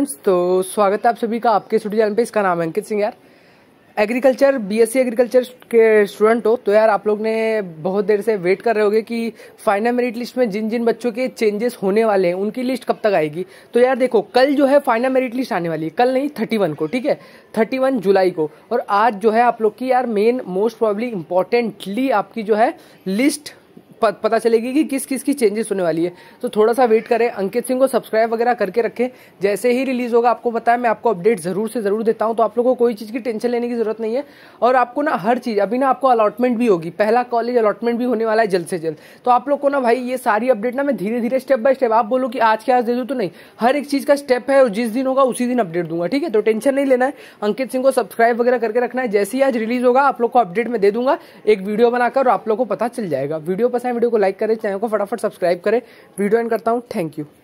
friends तो स्वागत है आप सभी का आपके स्टूडियो चैनल पे इसका नाम है अंकित सिंह यार एग्रीकल्चर बीएससी एग्रीकल्चर के स्टूडेंट हो तो यार आप लोग ने बहुत देर से वेट कर रहे होंगे कि फाइनल मेरिट लिस्ट में जिन जिन बच्चों के चेंजेस होने वाले हैं उनकी लिस्ट कब तक आएगी तो यार देखो कल जो है फाइनल मेरिट लिस्ट आने वाली है कल नहीं थर्टी को ठीक है थर्टी जुलाई को और आज जो है आप लोग की यार मेन मोस्ट प्रॉब्ली इंपॉर्टेंटली आपकी जो है लिस्ट पता चलेगी कि किस किस की चेंजेस होने वाली है तो थोड़ा सा वेट करें अंकित सिंह को सब्सक्राइब वगैरह करके रखें जैसे ही रिलीज होगा आपको पता है मैं आपको अपडेट जरूर से जरूर देता हूँ तो आप लोगों को कोई चीज़ की टेंशन लेने की जरूरत नहीं है और आपको ना हर चीज़ अभी ना आपको अलॉटमेंट भी होगी पहला कॉलेज अलॉटमेंट भी होने वाला है जल्द से जल्द तो आप लोग को ना भाई ये सारी अपडेट ना मैं धीरे धीरे स्टेप बाय स्टेप आप बोलो कि आज के आज दे दू तो नहीं हर एक चीज़ का स्टेप है और जिस दिन होगा उसी दिन अपडेट दूंगा ठीक है तो टेंशन नहीं लेना है अंकित सिंह को सब्सक्राइब वगैरह करके रखना है जैसे ही आज रिलीज होगा आप लोग को अपडेट में दे दूंगा एक वीडियो बनाकर और आप लोग को पता चल जाएगा वीडियो पसंद हैं वीडियो को लाइक करें चैनल को फटाफट सब्सक्राइब करें वीडियो एंड करता हूँ थैंक यू